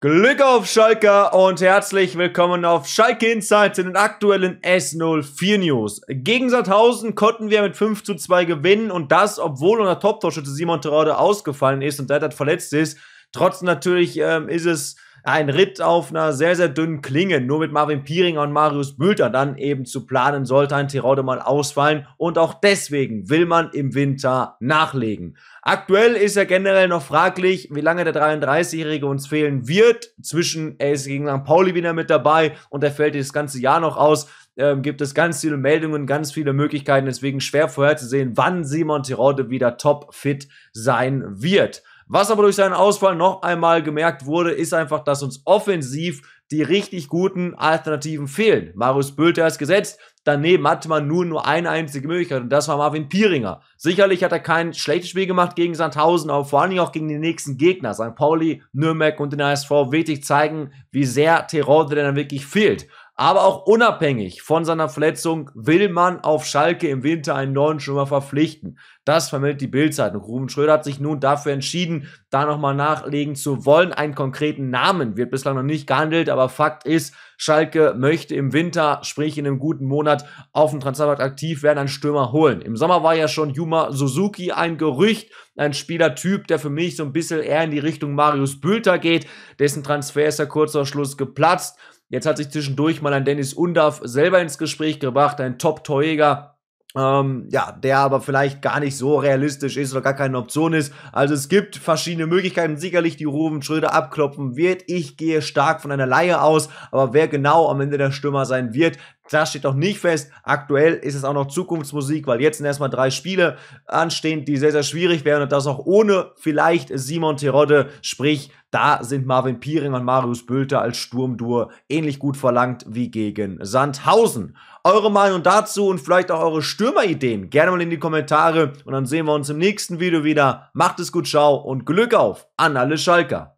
Glück auf Schalke und herzlich willkommen auf Schalke Insights in den aktuellen S04 News. Gegen Sandhausen konnten wir mit 5 zu 2 gewinnen und das, obwohl unser Top-Torschütze Simon Terode ausgefallen ist und derzeit verletzt ist. Trotzdem natürlich ähm, ist es ein Ritt auf einer sehr, sehr dünnen Klinge, nur mit Marvin Pieringer und Marius Bülter dann eben zu planen, sollte ein Tirode mal ausfallen. Und auch deswegen will man im Winter nachlegen. Aktuell ist ja generell noch fraglich, wie lange der 33-Jährige uns fehlen wird. Zwischen, er ist gegen St. Pauli wieder mit dabei und er fällt das ganze Jahr noch aus. Ähm, gibt es ganz viele Meldungen, ganz viele Möglichkeiten, deswegen schwer vorherzusehen, wann Simon Tirode wieder top fit sein wird. Was aber durch seinen Ausfall noch einmal gemerkt wurde, ist einfach, dass uns offensiv die richtig guten Alternativen fehlen. Marius Bülter ist gesetzt. Daneben hatte man nur, nur eine einzige Möglichkeit und das war Marvin Pieringer. Sicherlich hat er kein schlechtes Spiel gemacht gegen Sandhausen, aber vor allen Dingen auch gegen die nächsten Gegner. St. Pauli, Nürnberg und den ASV wirklich zeigen, wie sehr Terodde denn dann wirklich fehlt. Aber auch unabhängig von seiner Verletzung will man auf Schalke im Winter einen neuen Stürmer verpflichten. Das vermeldet die Bildzeitung. Ruben Schröder hat sich nun dafür entschieden, da nochmal nachlegen zu wollen. Einen konkreten Namen wird bislang noch nicht gehandelt, aber Fakt ist, Schalke möchte im Winter, sprich in einem guten Monat, auf dem Transfermarkt aktiv werden, einen Stürmer holen. Im Sommer war ja schon Juma Suzuki ein Gerücht, ein Spielertyp, der für mich so ein bisschen eher in die Richtung Marius Bülter geht, dessen Transfer ist ja kurz vor Schluss geplatzt. Jetzt hat sich zwischendurch mal ein Dennis Undorf selber ins Gespräch gebracht, ein Top-Torjäger, ähm, ja, der aber vielleicht gar nicht so realistisch ist oder gar keine Option ist. Also es gibt verschiedene Möglichkeiten, sicherlich die Ruben Schröder abklopfen wird. Ich gehe stark von einer Laie aus, aber wer genau am Ende der Stürmer sein wird, Klar steht auch nicht fest. Aktuell ist es auch noch Zukunftsmusik, weil jetzt sind erstmal drei Spiele anstehen, die sehr, sehr schwierig wären und das auch ohne vielleicht Simon Terodde. Sprich, da sind Marvin Piering und Marius Bülter als Sturmdur ähnlich gut verlangt wie gegen Sandhausen. Eure Meinung dazu und vielleicht auch eure Stürmerideen gerne mal in die Kommentare und dann sehen wir uns im nächsten Video wieder. Macht es gut, ciao und Glück auf an alle Schalker.